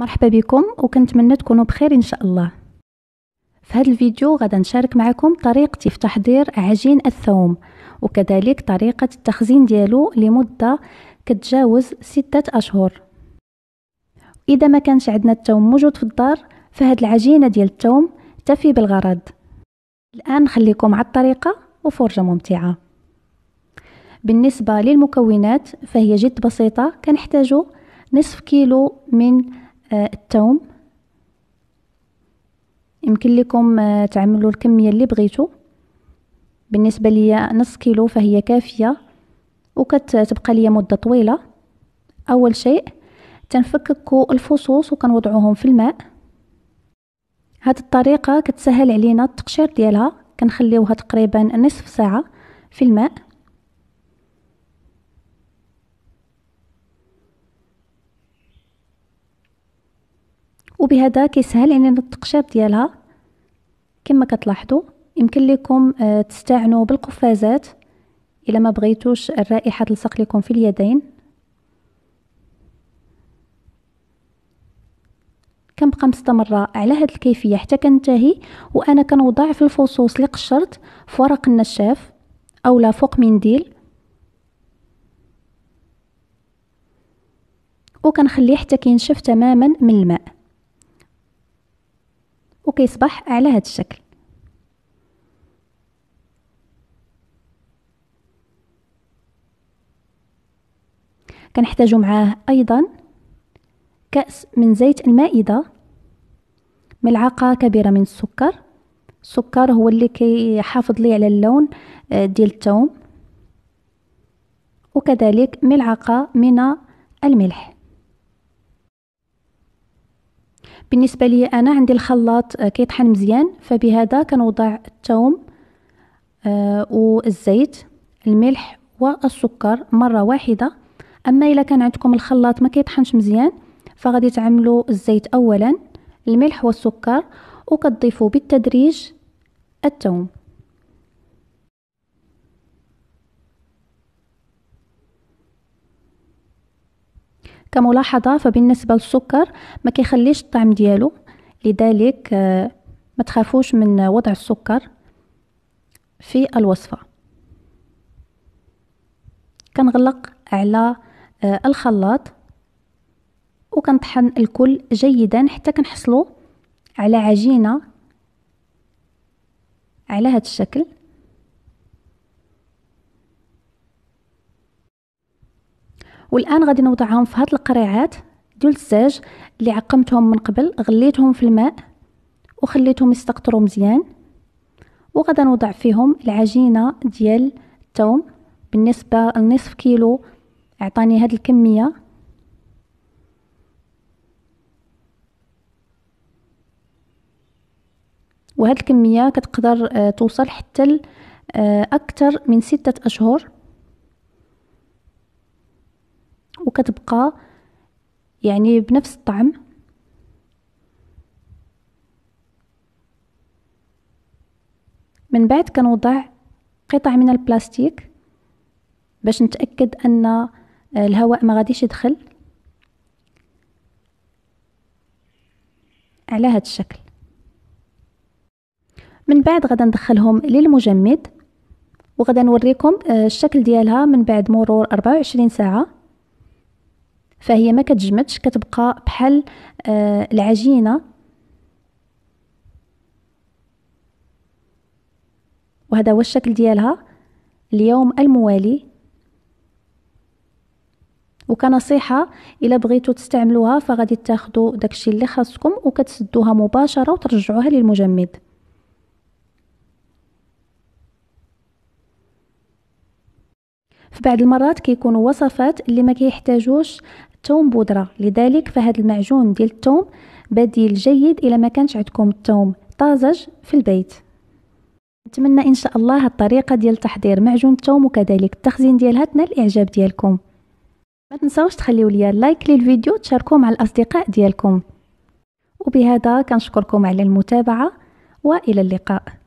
مرحبا بكم وكنتمنى تكونوا بخير ان شاء الله في هذا الفيديو غدا نشارك معكم طريقتي في تحضير عجين الثوم وكذلك طريقة التخزين ديالو لمدة كتجاوز ستة أشهر إذا ما كانش عندنا الثوم موجود في الدار فهاد العجينة ديال الثوم تفي بالغرض الآن نخليكم على الطريقة وفرجة ممتعة بالنسبة للمكونات فهي جد بسيطة كنحتاجو نصف كيلو من آه، الثوم يمكن لكم آه، تعملوا الكميه اللي بغيتو بالنسبه ليا نص كيلو فهي كافيه وكتبقى ليا مده طويله اول شيء تنفككوا الفصوص وكنوضعوهم في الماء هاد الطريقه كتسهل علينا التقشير ديالها كنخليوها تقريبا نصف ساعه في الماء وبهذا كيسهل علينا يعني التقشير ديالها كما كتلاحظوا يمكن لكم آه، تستعنوا بالقفازات الا ما بغيتوش الرائحه تلصق لكم في اليدين كنبقى مستمره على هذه الكيفيه حتى كنتهي وانا كنوضع في الفصوص اللي قشرت في ورق النشاف اولا فوق منديل وكنخليه حتى كينشف تماما من الماء وكيصبح على هذا الشكل كنحتاجو معاه ايضا كأس من زيت المائدة ملعقة كبيرة من السكر السكر هو اللي كيحافظ لي على اللون آه، ديال الثوم وكذلك ملعقة من الملح بالنسبه لي انا عندي الخلاط آه، كيطحن مزيان فبهذا كنوضع الثوم آه، والزيت الملح والسكر مره واحده اما الا كان عندكم الخلاط ما كيطحنش مزيان فغادي تعملوا الزيت اولا الملح والسكر وكتضيفوا بالتدريج الثوم كملاحظة فبالنسبة للسكر ما كيخليش الطعم ديالو لذلك آه، ما تخافوش من وضع السكر في الوصفة كنغلق على آه، الخلاط وكنطحن الكل جيدا حتى كنحصلوا على عجينة على هذا الشكل والان غادي نوضعهم في هاد القريعات ديال الزاج اللي عقمتهم من قبل غليتهم في الماء وخليتهم يستقطروا مزيان وغدا نوضع فيهم العجينه ديال الثوم بالنسبه لنصف كيلو اعطاني هاد الكميه وهاد الكميه كتقدر آه، توصل حتى آه، اكثر من ستة اشهر وكتبقى يعني بنفس الطعم من بعد كنوضع قطع من البلاستيك باش نتاكد ان الهواء ما غاديش يدخل على هذا الشكل من بعد غدا ندخلهم للمجمد وغدا نوريكم آه، الشكل ديالها من بعد مرور 24 ساعه فهي ما كتجمدش كتبقى بحال آه العجينه وهذا هو الشكل ديالها اليوم الموالي وكنصيحه الا بغيتو تستعملوها فغادي تاخدو داكشي اللي خاصكم وكتسدوها مباشره وترجعوها للمجمد في بعض المرات كيكونوا وصفات اللي ما كيحتاجوش الثوم بودره لذلك فهاد المعجون ديال الثوم بديل جيد الا ما كانش عندكم الثوم طازج في البيت نتمنى ان شاء الله الطريقه ديال تحضير معجون الثوم وكذلك التخزين ديالها تنال الاعجاب ديالكم ما تنساوش تخليو ليا لايك للفيديو تشاركوه مع الاصدقاء ديالكم وبهذا كنشكركم على المتابعه والى اللقاء